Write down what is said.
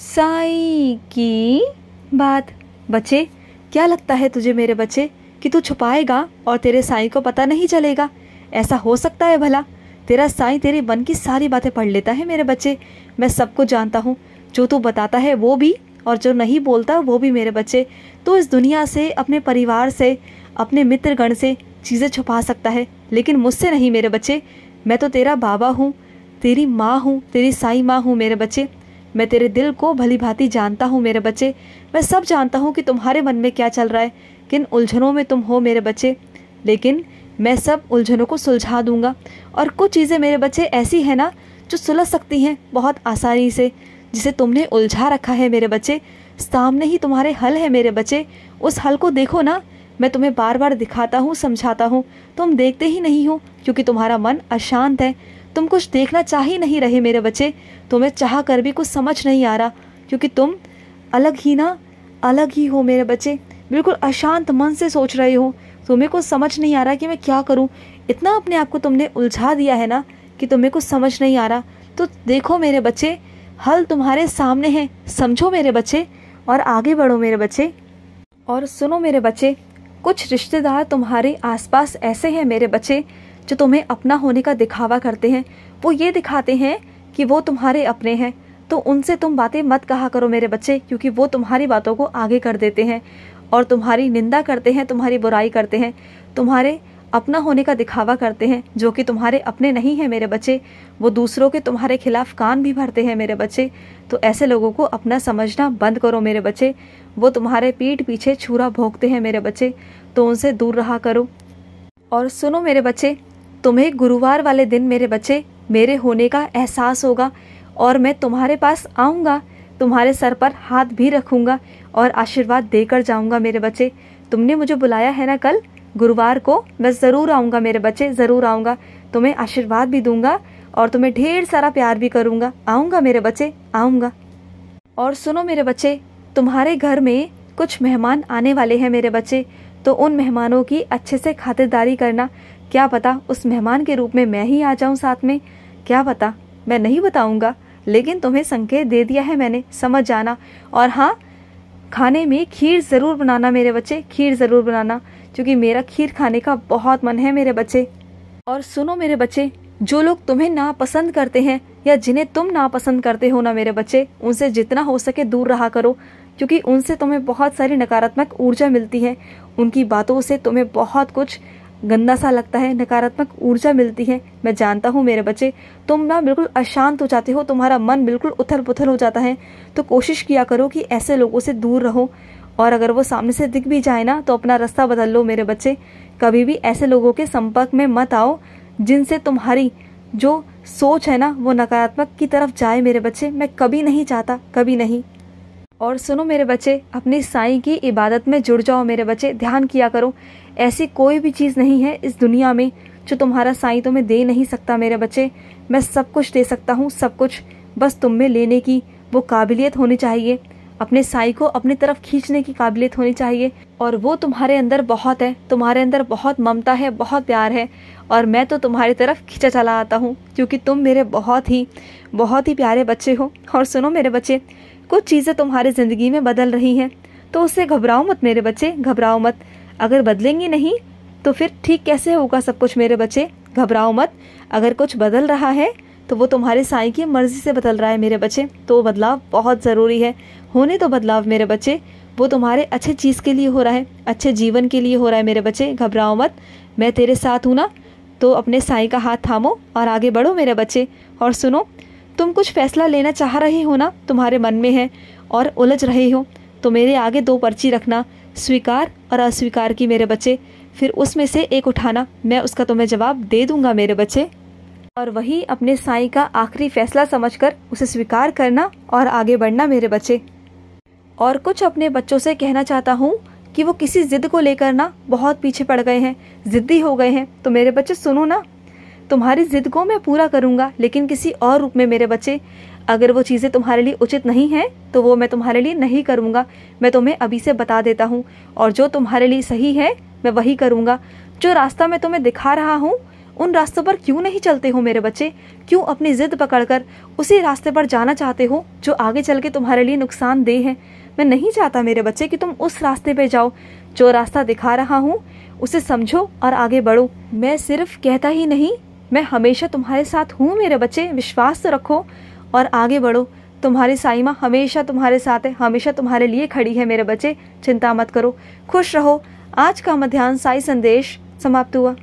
साई की बात बच्चे क्या लगता है तुझे मेरे बच्चे कि तू छुपाएगा और तेरे साई को पता नहीं चलेगा ऐसा हो सकता है भला तेरा साई तेरे मन की सारी बातें पढ़ लेता है मेरे बच्चे मैं सबको जानता हूँ जो तू बताता है वो भी और जो नहीं बोलता वो भी मेरे बच्चे तो इस दुनिया से अपने परिवार से अपने मित्रगण से चीज़ें छुपा सकता है लेकिन मुझसे नहीं मेरे बच्चे मैं तो तेरा बाबा हूँ तेरी माँ हूँ तेरी साई माँ हूँ मेरे बच्चे मैं तेरे दिल को भली भांति जानता हूँ मेरे बच्चे मैं सब जानता हूँ कि तुम्हारे मन में क्या चल रहा है किन उलझनों में तुम हो मेरे बच्चे लेकिन मैं सब उलझनों को सुलझा दूंगा और कुछ चीज़ें मेरे बच्चे ऐसी हैं ना जो सुलझ सकती हैं बहुत आसानी से जिसे तुमने उलझा रखा है मेरे बच्चे सामने ही तुम्हारे हल है मेरे बच्चे उस हल को देखो ना मैं तुम्हें बार बार दिखाता हूँ समझाता हूँ तुम देखते ही नहीं हो क्योंकि तुम्हारा मन अशांत है तुम कुछ देखना चाह ही नहीं रहे मेरे बच्चे तुम्हें चाह कर भी कुछ समझ नहीं आ रहा क्योंकि तुम अलग ही ना अलग ही हो मेरे बच्चे बिल्कुल अशांत मन से सोच रहे हो तुम्हें कुछ समझ नहीं आ रहा कि मैं क्या करूं इतना अपने आप को तुमने उलझा दिया है ना कि तुम्हें कुछ समझ नहीं आ रहा तो देखो मेरे बच्चे हल तुम्हारे सामने हैं समझो मेरे बच्चे और आगे बढ़ो मेरे बच्चे और सुनो मेरे बच्चे कुछ रिश्तेदार तुम्हारे आसपास ऐसे हैं मेरे बच्चे जो तुम्हें अपना होने का दिखावा करते हैं वो ये दिखाते हैं कि वो तुम्हारे अपने हैं तो उनसे तुम बातें मत कहा करो मेरे बच्चे क्योंकि वो तुम्हारी बातों को आगे कर देते हैं और तुम्हारी निंदा करते हैं तुम्हारी बुराई करते हैं तुम्हारे अपना होने का दिखावा करते हैं जो कि तुम्हारे अपने नहीं हैं मेरे बच्चे वो दूसरों के तुम्हारे खिलाफ कान भी भरते हैं मेरे बच्चे तो ऐसे लोगों को अपना समझना बंद करो मेरे बच्चे वो तुम्हारे पीठ पीछे छुरा भोंकते हैं मेरे बच्चे तो उनसे दूर रहा करो और सुनो मेरे बच्चे तुम्हें गुरुवार वाले दिन मेरे बच्चे मेरे होने का एहसास होगा और मैं तुम्हारे पास आऊँगा तुम्हारे सर पर हाथ भी रखूँगा और आशीर्वाद देकर जाऊँगा मेरे बच्चे तुमने मुझे बुलाया है ना कल गुरुवार को मैं ज़रूर आऊँगा मेरे बच्चे ज़रूर आऊँगा तुम्हें आशीर्वाद भी दूंगा और तुम्हें ढेर सारा प्यार भी करूँगा आऊँगा मेरे बच्चे आऊँगा और सुनो मेरे बच्चे तुम्हारे घर में कुछ मेहमान आने वाले हैं मेरे बच्चे तो उन मेहमानों की अच्छे से खातिरदारी करना क्या पता उस मेहमान के रूप में मैं ही आ जाऊं साथ में क्या पता मैं नहीं बताऊंगा लेकिन तुम्हें संकेत दे दिया है मैंने समझ जाना और हाँ खाने में खीर ज़रूर बनाना मेरे बच्चे खीर ज़रूर बनाना क्योंकि मेरा खीर खाने का बहुत मन है मेरे बच्चे और सुनो मेरे बच्चे जो लोग तुम्हें नापसंद करते हैं या जिन्हें तुम नापसंद करते हो ना मेरे बच्चे उनसे जितना हो सके दूर रहा करो क्योंकि उनसे तुम्हें बहुत सारी नकारात्मक ऊर्जा मिलती है उनकी बातों से तुम्हें बहुत कुछ गंदा सा लगता है नकारात्मक ऊर्जा मिलती है मैं जानता हूँ मेरे बच्चे तुम ना बिल्कुल अशांत हो जाते हो तुम्हारा मन बिल्कुल उथल पुथल हो जाता है तो कोशिश किया करो कि ऐसे लोगों से दूर रहो और अगर वो सामने से दिख भी जाए ना तो अपना रास्ता बदल लो मेरे बच्चे कभी भी ऐसे लोगों के संपर्क में मत आओ जिनसे तुम्हारी जो सोच है ना वो नकारात्मक की तरफ जाए मेरे बच्चे मैं कभी नहीं चाहता कभी नहीं और सुनो मेरे बच्चे अपनी साईं की इबादत में जुड़ जाओ मेरे बच्चे ध्यान किया करो ऐसी कोई भी चीज़ नहीं है इस दुनिया में जो तुम्हारा साईं तुम्हें दे नहीं सकता मेरे बच्चे मैं सब कुछ दे सकता हूँ सब कुछ बस तुम में लेने की वो काबिलियत होनी चाहिए अपने साई को अपनी तरफ खींचने की काबिलियत होनी चाहिए और वो तुम्हारे अंदर बहुत है तुम्हारे अंदर बहुत ममता है बहुत प्यार है और मैं तो तुम्हारी तरफ खींचा चला आता हूँ क्योंकि तुम मेरे बहुत ही बहुत ही प्यारे बच्चे हो और सुनो मेरे बच्चे कुछ चीज़ें तुम्हारी ज़िंदगी में बदल रही हैं तो उससे घबराओ मत मेरे बच्चे घबराओ मत अगर बदलेंगी नहीं तो फिर ठीक कैसे होगा सब कुछ मेरे बच्चे घबराओ मत अगर कुछ बदल रहा है तो वो तुम्हारे साई की मर्ज़ी से बदल रहा है मेरे बच्चे तो वो बदलाव बहुत ज़रूरी है होने तो बदलाव मेरे बच्चे वो तुम्हारे अच्छे चीज़ के लिए हो रहा है अच्छे जीवन के लिए हो रहा है मेरे बच्चे घबराओ मत मैं तेरे साथ हूँ ना तो अपने साई का हाथ थामो और आगे बढ़ो मेरे बच्चे और सुनो तुम कुछ फैसला लेना चाह रहे हो ना तुम्हारे मन में है और उलझ रहे हो तो मेरे आगे दो पर्ची रखना स्वीकार और अस्वीकार की मेरे बच्चे फिर उसमें से एक उठाना मैं उसका तुम्हें जवाब दे दूंगा मेरे बच्चे और वही अपने साई का आखिरी फैसला समझकर उसे स्वीकार करना और आगे बढ़ना मेरे बच्चे और कुछ अपने बच्चों से कहना चाहता हूँ कि वो किसी ज़िद को लेकर ना बहुत पीछे पड़ गए हैं ज़िद्दी हो गए हैं तो मेरे बच्चे सुनो ना तुम्हारी जिद को मैं पूरा करूंगा लेकिन किसी और रूप में मेरे बच्चे अगर वो चीज़ें तुम्हारे लिए उचित नहीं हैं तो वो मैं तुम्हारे लिए नहीं करूंगा मैं तुम्हें अभी से बता देता हूँ और जो तुम्हारे लिए सही है मैं वही करूँगा जो रास्ता मैं तुम्हें दिखा रहा हूँ उन रास्तों पर क्यों नहीं चलते हो मेरे बच्चे क्यों अपनी ज़िद पकड़कर उसी रास्ते पर जाना चाहते हो जो आगे चल के तुम्हारे लिए नुकसान दे है मैं नहीं चाहता मेरे बच्चे कि तुम उस रास्ते पर जाओ जो रास्ता दिखा रहा हूँ उसे समझो और आगे बढ़ो मैं सिर्फ कहता ही नहीं मैं हमेशा तुम्हारे साथ हूँ मेरे बच्चे विश्वास तो रखो और आगे बढ़ो तुम्हारी साईमा हमेशा तुम्हारे साथ है हमेशा तुम्हारे लिए खड़ी है मेरे बच्चे चिंता मत करो खुश रहो आज का मध्यान्ह साई संदेश समाप्त हुआ